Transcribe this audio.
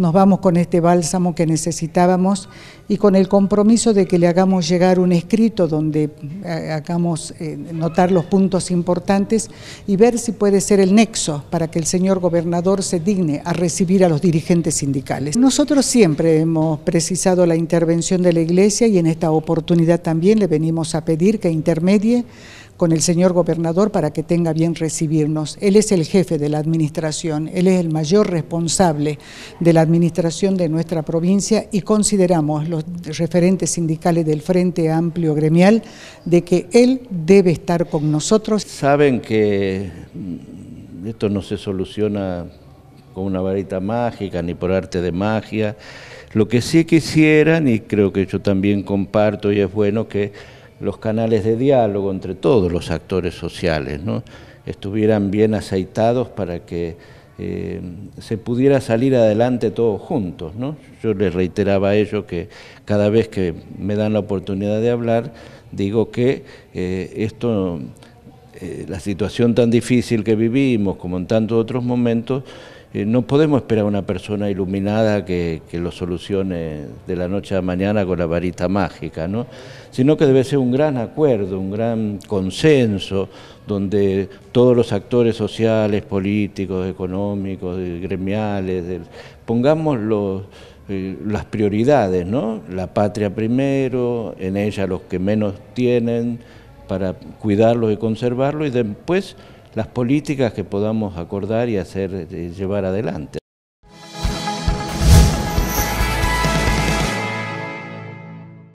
Nos vamos con este bálsamo que necesitábamos y con el compromiso de que le hagamos llegar un escrito donde eh, hagamos eh, notar los puntos importantes y ver si puede ser el nexo para que el señor gobernador se digne a recibir a los dirigentes sindicales. Nosotros siempre hemos precisado la intervención de la Iglesia y en esta oportunidad también le venimos a pedir que intermedie con el señor gobernador para que tenga bien recibirnos. Él es el jefe de la administración, él es el mayor responsable de la administración de nuestra provincia y consideramos los referentes sindicales del Frente Amplio Gremial de que él debe estar con nosotros. Saben que esto no se soluciona con una varita mágica ni por arte de magia. Lo que sí quisieran, y creo que yo también comparto y es bueno que los canales de diálogo entre todos los actores sociales, estuvieran bien aceitados para que eh, se pudiera salir adelante todos juntos. Yo les reiteraba a ellos que cada vez que me dan la oportunidad de hablar, digo que eh, esto, eh, la situación tan difícil que vivimos, como en tantos otros momentos, eh, no podemos esperar a una persona iluminada que, lo solucione de la noche a la mañana con la varita mágica, ¿no? sino que debe ser un gran acuerdo, un gran consenso, donde todos los actores sociales, políticos, económicos, gremiales, pongamos eh, las prioridades, ¿no? la patria primero, en ella los que menos tienen, para cuidarlos y conservarlo, y después las políticas que podamos acordar y hacer eh, llevar adelante.